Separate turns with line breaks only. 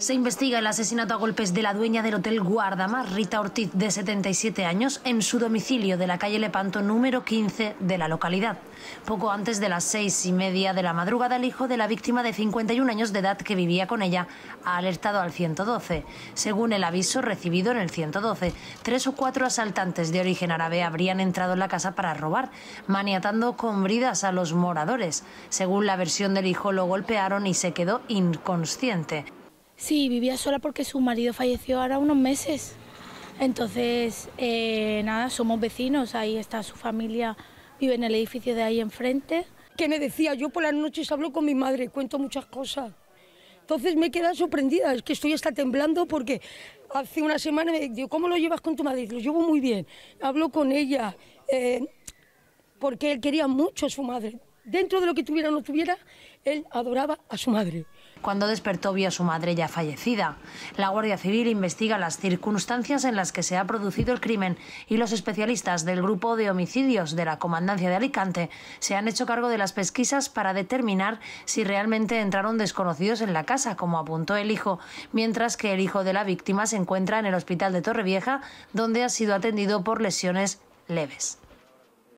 Se investiga el asesinato a golpes de la dueña del Hotel Guardamar, Rita Ortiz, de 77 años, en su domicilio de la calle Lepanto número 15 de la localidad. Poco antes de las seis y media de la madrugada, el hijo de la víctima de 51 años de edad que vivía con ella ha alertado al 112. Según el aviso recibido en el 112, tres o cuatro asaltantes de origen árabe habrían entrado en la casa para robar, maniatando con bridas a los moradores. Según la versión del hijo, lo golpearon y se quedó inconsciente.
Sí, vivía sola porque su marido falleció ahora unos meses. Entonces, eh, nada, somos vecinos, ahí está su familia, vive en el edificio de ahí enfrente. ¿Qué
me decía, yo por las noches hablo con mi madre, cuento muchas cosas. Entonces me he sorprendida, es que estoy hasta temblando porque hace una semana me dijo, ¿cómo lo llevas con tu madre? Lo llevo muy bien, hablo con ella. Eh, porque él quería mucho a su madre. Dentro
de lo que tuviera o no tuviera, él adoraba a su madre. Cuando despertó vio a su madre ya fallecida. La Guardia Civil investiga las circunstancias en las que se ha producido el crimen y los especialistas del grupo de homicidios de la Comandancia de Alicante se han hecho cargo de las pesquisas para determinar si realmente entraron desconocidos en la casa, como apuntó el hijo, mientras que el hijo de la víctima se encuentra en el hospital de Torrevieja, donde ha sido atendido por lesiones leves.